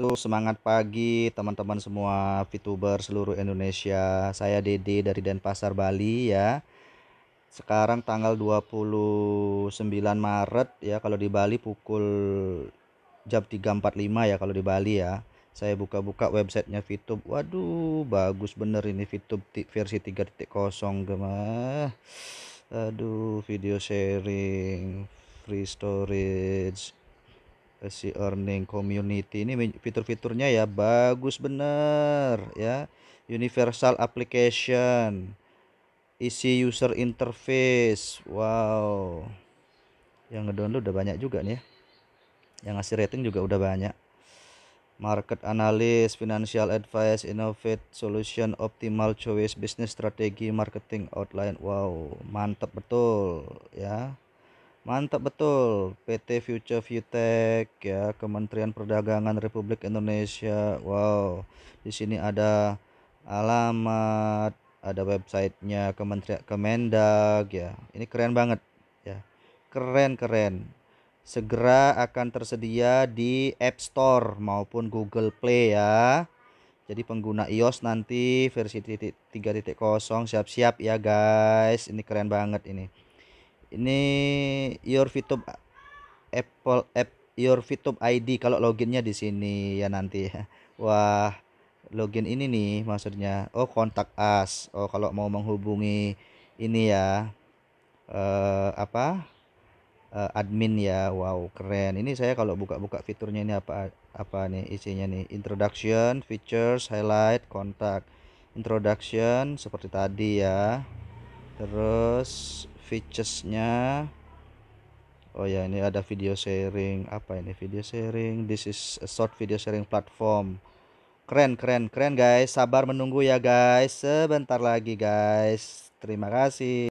Halo, semangat pagi teman-teman semua VTuber seluruh Indonesia. Saya Dede dari Denpasar, Bali ya. Sekarang tanggal 29 Maret ya kalau di Bali pukul jam 3.45 ya kalau di Bali ya. Saya buka-buka websitenya VTube. Waduh, bagus bener ini VTube versi 3.0 Aduh, video sharing, free storage si earning community ini fitur-fiturnya ya bagus bener ya universal application isi user interface wow yang ngedownload udah banyak juga nih ya yang ngasih rating juga udah banyak market analyst financial advice innovate solution optimal choice business strategy marketing outline wow mantep betul ya Mantap betul. PT Future Futech ya, Kementerian Perdagangan Republik Indonesia. Wow. Di sini ada alamat, ada websitenya Kementerian Kemendag ya. Ini keren banget ya. Keren-keren. Segera akan tersedia di App Store maupun Google Play ya. Jadi pengguna iOS nanti versi titik 3.0 siap-siap ya guys. Ini keren banget ini ini your fitup Apple app your fitup ID kalau loginnya di sini ya nanti ya. Wah, login ini nih maksudnya. Oh, kontak as Oh, kalau mau menghubungi ini ya. Eh apa? Eh, admin ya. Wow, keren. Ini saya kalau buka-buka fiturnya ini apa apa nih isinya nih? Introduction, features, highlight, kontak. Introduction seperti tadi ya. Terus featuresnya Oh ya ini ada video sharing apa ini video sharing this is a short video sharing platform keren keren keren guys sabar menunggu ya guys sebentar lagi guys terima kasih